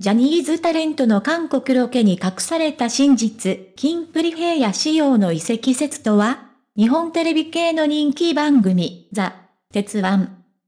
ジャニーズタレントの韓国ロケに隠された真実、キンプリヘイヤ仕様の遺跡説とは日本テレビ系の人気番組、ザ・鉄腕、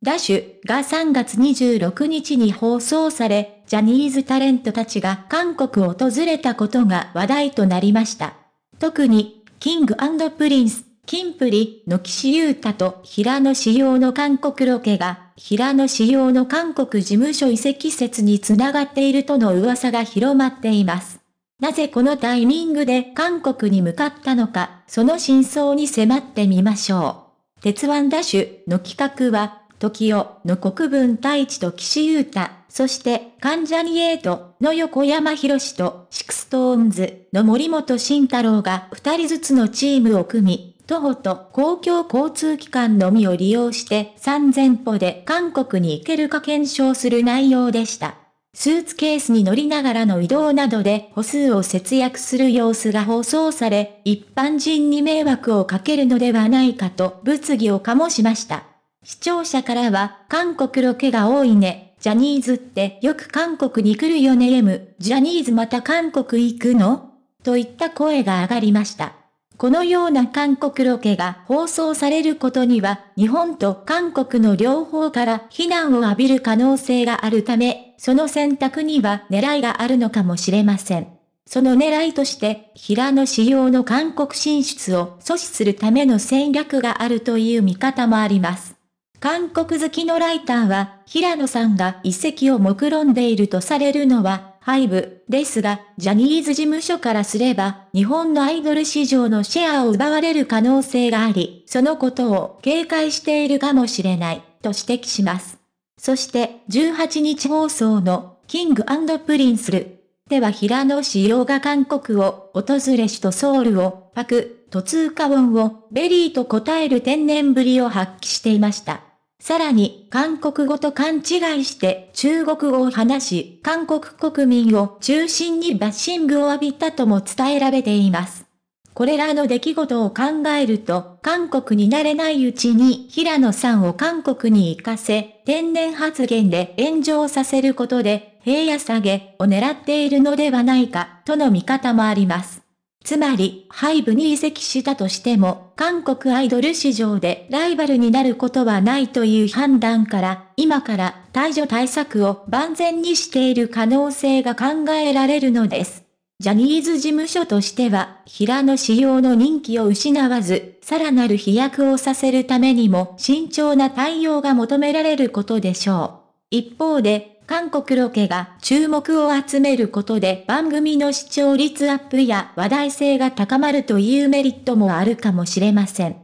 ダッシュが3月26日に放送され、ジャニーズタレントたちが韓国を訪れたことが話題となりました。特に、キングプリンス、キンプリの岸優太と平野仕様の韓国ロケが平野仕様の韓国事務所移籍説につながっているとの噂が広まっています。なぜこのタイミングで韓国に向かったのか、その真相に迫ってみましょう。鉄腕ダッシュの企画は、時代の国分太一と岸優太、そして関ジャニエイトの横山博士とシクストーンズの森本慎太郎が二人ずつのチームを組み、徒歩と公共交通機関のみを利用して3000歩で韓国に行けるか検証する内容でした。スーツケースに乗りながらの移動などで歩数を節約する様子が放送され、一般人に迷惑をかけるのではないかと物議を醸しました。視聴者からは、韓国ロケが多いね。ジャニーズってよく韓国に来るよね M。ジャニーズまた韓国行くのといった声が上がりました。このような韓国ロケが放送されることには、日本と韓国の両方から非難を浴びる可能性があるため、その選択には狙いがあるのかもしれません。その狙いとして、平野仕様の韓国進出を阻止するための戦略があるという見方もあります。韓国好きのライターは、平野さんが遺跡を目論んでいるとされるのは、ハイブですが、ジャニーズ事務所からすれば、日本のアイドル市場のシェアを奪われる可能性があり、そのことを警戒しているかもしれない、と指摘します。そして、18日放送の、キングプリンスル。では平野志陽が韓国を、訪れしとソウルを、パク、と通過音を、ベリーと答える天然ぶりを発揮していました。さらに、韓国語と勘違いして中国語を話し、韓国国民を中心にバッシングを浴びたとも伝えられています。これらの出来事を考えると、韓国になれないうちに平野さんを韓国に行かせ、天然発言で炎上させることで、平野下げを狙っているのではないか、との見方もあります。つまり、ハイブに移籍したとしても、韓国アイドル市場でライバルになることはないという判断から、今から退場対策を万全にしている可能性が考えられるのです。ジャニーズ事務所としては、平野仕様の人気を失わず、さらなる飛躍をさせるためにも慎重な対応が求められることでしょう。一方で、韓国ロケが注目を集めることで番組の視聴率アップや話題性が高まるというメリットもあるかもしれません。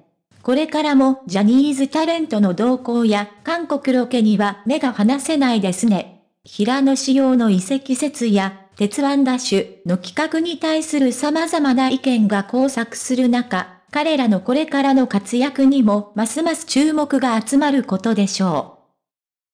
これからもジャニーズタレントの動向や韓国ロケには目が離せないですね。平野仕様の移籍説や鉄腕ダッシュの企画に対する様々な意見が交錯する中、彼らのこれからの活躍にもますます注目が集まることでしょう。